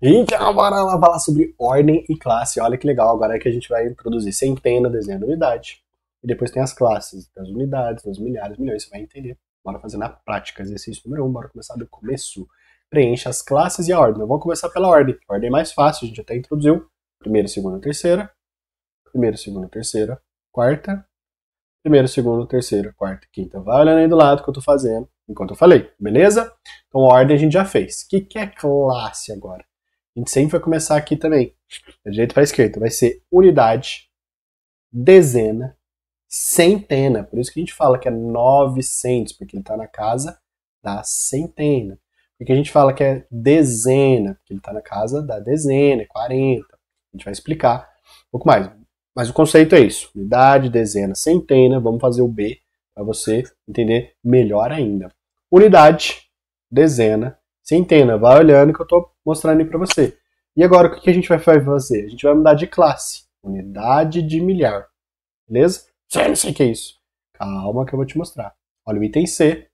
E então, bora lá falar sobre ordem e classe. Olha que legal, agora é que a gente vai introduzir centena, dezena, unidade. E depois tem as classes, das unidades, das milhares, milhões, você vai entender. Bora fazer na prática, exercício número 1, um, bora começar do começo. Preencha as classes e a ordem. Eu vou começar pela ordem. A ordem é mais fácil, a gente até introduziu. Primeiro, segundo, terceira. Primeiro, segundo, terceira, quarta. Primeiro, segundo, terceiro, quarta, quinta. Vai olhando aí do lado que eu tô fazendo, enquanto eu falei, beleza? Então, a ordem a gente já fez. O que, que é classe agora? A gente sempre vai começar aqui também. Da é direita para esquerda. Vai ser unidade, dezena, centena. Por isso que a gente fala que é 900, porque ele está na casa da centena. que a gente fala que é dezena, porque ele está na casa da dezena, é 40. A gente vai explicar um pouco mais. Mas o conceito é isso: unidade, dezena, centena. Vamos fazer o B para você entender melhor ainda. Unidade, dezena, centena. Vai olhando que eu estou mostrando para você. E agora, o que a gente vai fazer? A gente vai mudar de classe. Unidade de milhar. Beleza? Não sei o que é isso. Calma que eu vou te mostrar. Olha o item C.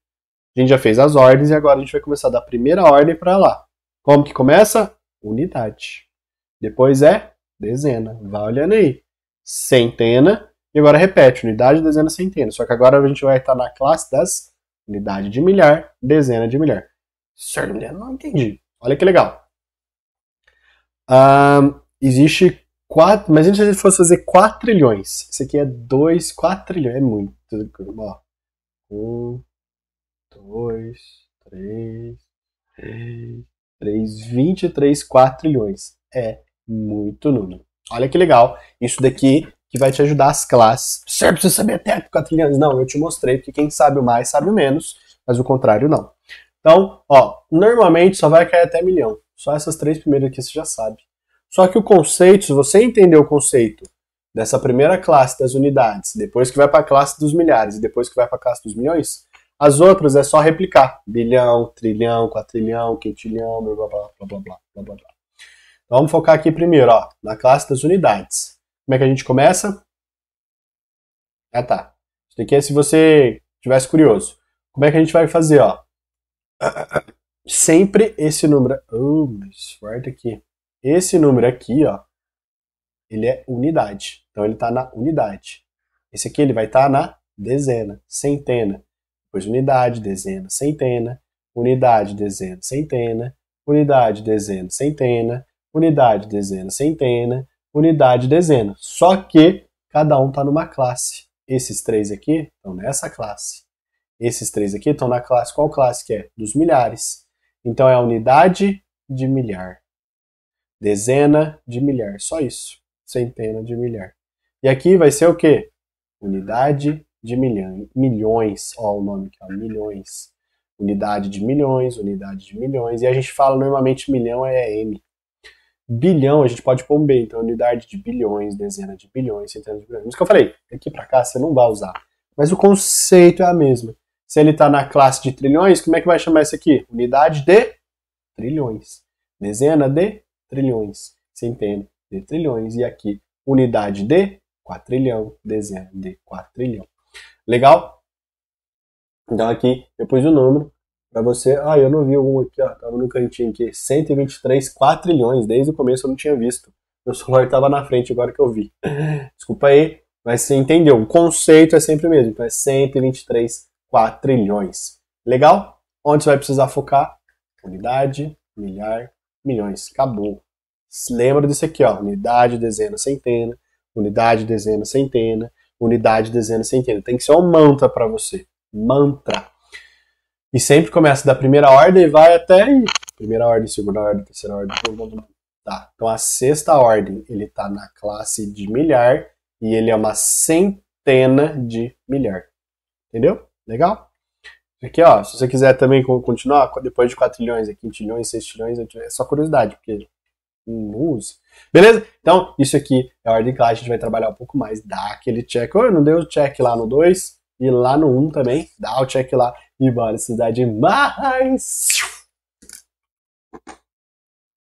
A gente já fez as ordens e agora a gente vai começar da primeira ordem para lá. Como que começa? Unidade. Depois é dezena. Vai olhando aí. Centena. E agora repete, unidade, dezena, centena. Só que agora a gente vai estar na classe das unidade de milhar, dezena de milhar. Certo, não entendi. Olha que legal. Um, existe quatro, imagina se a gente fosse fazer 4 trilhões. Isso aqui é 2, 4 trilhões, é muito. Ó. 1, 2, 3, 3, 3, 23, 4 trilhões. É muito número. Olha que legal. Isso daqui que vai te ajudar as classes. Você precisa saber até 4 trilhões. Não, eu te mostrei, porque quem sabe o mais sabe o menos, mas o contrário não. Então, ó, normalmente só vai cair até milhão. Só essas três primeiras aqui você já sabe. Só que o conceito, se você entender o conceito dessa primeira classe das unidades, depois que vai para a classe dos milhares e depois que vai para a classe dos milhões, as outras é só replicar. Bilhão, trilhão, quatrilhão, quintilhão, blá blá blá blá blá blá blá blá. Então vamos focar aqui primeiro, ó, na classe das unidades. Como é que a gente começa? Ah tá. Isso aqui é se você tivesse curioso. Como é que a gente vai fazer, ó? sempre esse número. Oh, guarda aqui. Esse número aqui, ó, ele é unidade. Então ele está na unidade. Esse aqui ele vai estar tá na dezena, centena. Depois unidade, dezena, centena. Unidade, dezena, centena. Unidade, dezena, centena. Unidade, dezena, centena. Unidade, dezena. Só que cada um está numa classe. Esses três aqui estão nessa classe. Esses três aqui estão na classe. Qual classe que é? Dos milhares. Então é a unidade de milhar. Dezena de milhar, só isso. Centena de milhar. E aqui vai ser o quê? Unidade de milhões, milhões. Ó, o nome aqui, ó, milhões. Unidade de milhões, unidade de milhões. E a gente fala normalmente milhão é M. Bilhão, a gente pode pôr um B, então unidade de bilhões, dezena de bilhões, centena de bilhões. Mas que eu falei, daqui para cá você não vai usar. Mas o conceito é a mesma. Se ele está na classe de trilhões, como é que vai chamar isso aqui? Unidade de trilhões. Dezena de trilhões. centena De trilhões. E aqui, unidade de quatrilhão. Dezena de quatrilhão. Legal? Então aqui, depois do número, para você... Ah, eu não vi algum aqui, ó. Tava no cantinho aqui. 123 quatrilhões. Desde o começo eu não tinha visto. Meu celular estava na frente agora que eu vi. Desculpa aí, mas você entendeu. O conceito é sempre o mesmo. Então é 123 quatrilhões. Legal? Onde você vai precisar focar? Unidade, milhar, milhões. Acabou. Lembra disso aqui, ó. Unidade, dezena, centena. Unidade, dezena, centena. Unidade, dezena, centena. Tem que ser um mantra para você. Mantra. E sempre começa da primeira ordem e vai até Primeira ordem, segunda ordem, terceira ordem. Tá. Então a sexta ordem, ele tá na classe de milhar e ele é uma centena de milhar. Entendeu? Legal? Aqui, ó, se você quiser também continuar, depois de 4 trilhões, aqui, trilhões, 6 trilhões, é só curiosidade, porque não uso. Beleza? Então, isso aqui é a ordem clássica, a gente vai trabalhar um pouco mais, dá aquele check, ou oh, não deu o check lá no 2 e lá no 1 um também, dá o check lá e bora estudar demais!